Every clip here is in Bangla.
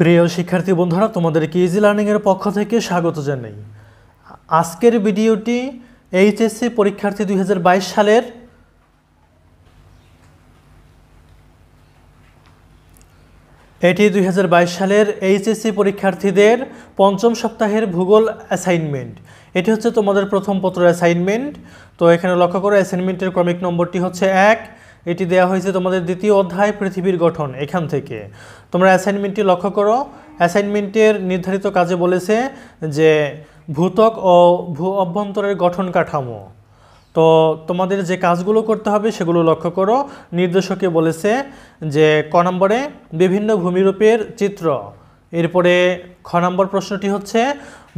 প্রিয় শিক্ষার্থী বন্ধুরা তোমাদেরকে ইজি লার্নিংয়ের পক্ষ থেকে স্বাগত জানাই আজকের ভিডিওটি এইচএসসি পরীক্ষার্থী দুই সালের এটি দুই সালের এইচএসসি পরীক্ষার্থীদের পঞ্চম সপ্তাহের ভূগোল অ্যাসাইনমেন্ট এটি হচ্ছে তোমাদের প্রথম পত্র অ্যাসাইনমেন্ট তো এখানে লক্ষ্য করো অ্যাসাইনমেন্টের ক্রমিক নম্বরটি হচ্ছে এক এটি দেয়া হয়েছে তোমাদের দ্বিতীয় অধ্যায় পৃথিবীর গঠন এখান থেকে তোমরা অ্যাসাইনমেন্টটি লক্ষ্য করো অ্যাসাইনমেন্টের নির্ধারিত কাজে বলেছে যে ভূতক ও ভূ অভ্যন্তরের গঠন কাঠামো তো তোমাদের যে কাজগুলো করতে হবে সেগুলো লক্ষ্য করো নির্দেশকে বলেছে যে ক নম্বরে বিভিন্ন ভূমিরূপের চিত্র এরপরে খ নম্বর প্রশ্নটি হচ্ছে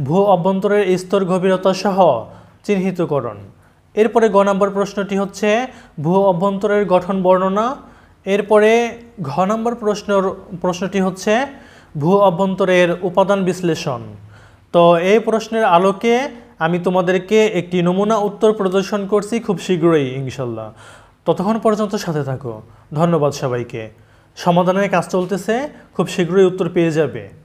ভূ অভ্যন্তরের স্তর গভীরতা সহ চিহ্নিতকরণ এরপরে গ নম্বর প্রশ্নটি হচ্ছে ভূ অভ্যন্তরের গঠন বর্ণনা এরপরে ঘ নম্বর প্রশ্ন প্রশ্নটি হচ্ছে ভূ অভ্যন্তরের উপাদান বিশ্লেষণ তো এই প্রশ্নের আলোকে আমি তোমাদেরকে একটি নমুনা উত্তর প্রদর্শন করছি খুব শীঘ্রই ইনশাল্লাহ ততক্ষণ পর্যন্ত সাথে থাকো ধন্যবাদ সবাইকে সমাধানের কাজ চলতেছে খুব শীঘ্রই উত্তর পেয়ে যাবে